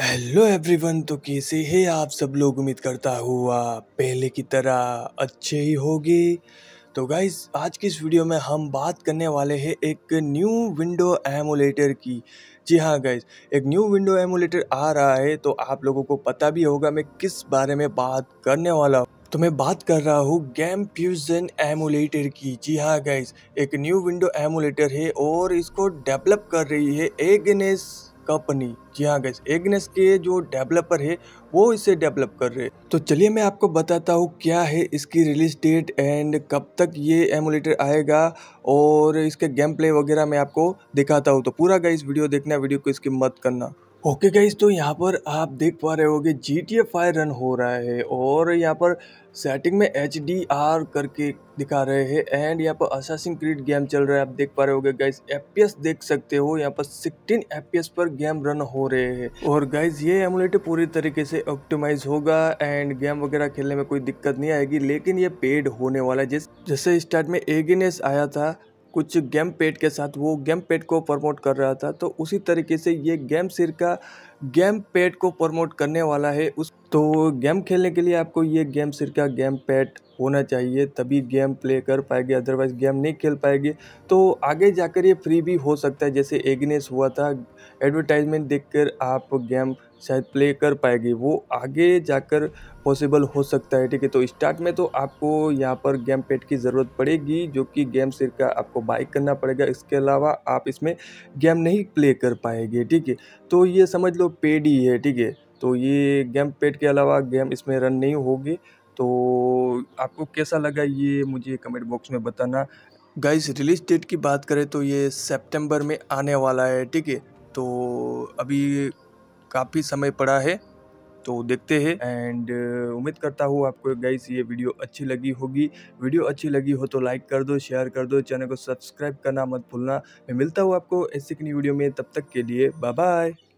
hello everyone तो कैसे है आप सब लोग उम्मीद करता हुआ पहले की तरह अच्छे ही होगे तो गाइज आज की इस वीडियो में हम बात करने वाले हैं एक न्यू विंडो एमुलेटर की जी हाँ गाइज एक न्यू विंडो एमुलेटर आ रहा है तो आप लोगों को पता भी होगा मैं किस बारे में बात करने वाला हूँ तो मैं बात कर रहा हूँ गेम फ्यूजन एमुलेटर की जी हाँ गाइज एक न्यू विंडो एमुलेटर है और इसको डेवलप कर रही है एगनेस कंपनी जी हाँ गैस एग्नेस के जो डेवलपर है वो इसे डेवलप कर रहे तो चलिए मैं आपको बताता हूँ क्या है इसकी रिलीज डेट एंड कब तक ये एमुलेटर आएगा और इसके गेम प्ले वगैरह मैं आपको दिखाता हूँ तो पूरा गैस वीडियो देखना वीडियो को इसकी मत करना ओके okay गाइज तो यहाँ पर आप देख पा रहे होगे G T F five run हो रहा है और यहाँ पर सेटिंग में एच डी आर करके दिखा रहे हैं एंड यहाँ पर असासिंग क्रीड गेम चल रहा है आप देख पा रहे होगे गाइज एफ पी एस देख सकते हो यहाँ पर सिक्सटीन एफ पी एस पर गेम रन हो रहे हैं और गाइज ये एमुलेटर पूरी तरीके से ऑप्टिमाइज होगा एंड गेम वगैरह खेलने में कोई दिक्कत नहीं आएगी लेकिन ये पेड होने वाला है जैसे स्टार्ट में एगिनेस आया था कुछ गेम पेड के साथ वो गेम पेड को प्रमोट कर रहा था तो उसी तरीके से ये गेम सिर का गेम पैड को प्रमोट करने वाला है उस तो गेम खेलने के लिए आपको ये गेम सिरका गेम पैड होना चाहिए तभी गेम प्ले कर पाएगी अदरवाइज गेम नहीं खेल पाएगी तो आगे जाकर ये फ्री भी हो सकता है जैसे एग्नेस हुआ था एडवर्टाइजमेंट देखकर आप गेम शायद प्ले कर पाएगी वो आगे जाकर पॉसिबल हो सकता है ठीक है तो स्टार्ट में तो आपको यहाँ पर गेम पैड की ज़रूरत पड़ेगी जो कि गेम सिरका आपको बाइक करना पड़ेगा इसके अलावा आप इसमें गेम नहीं प्ले कर पाएंगे ठीक है तो ये समझ लो पेड ही है ठीक है तो ये गेम पेड के अलावा गेम इसमें रन नहीं होगी तो आपको कैसा लगा ये मुझे कमेंट बॉक्स में बताना गाइस रिलीज डेट की बात करें तो ये सितंबर में आने वाला है ठीक है तो अभी काफ़ी समय पड़ा है तो देखते हैं एंड उम्मीद करता हूँ आपको गाइस ये वीडियो अच्छी लगी होगी वीडियो अच्छी लगी हो तो लाइक कर दो शेयर कर दो चैनल को सब्सक्राइब करना मत भूलना मैं मिलता हूँ आपको ऐसी न्यू वीडियो में तब तक के लिए बाय बाय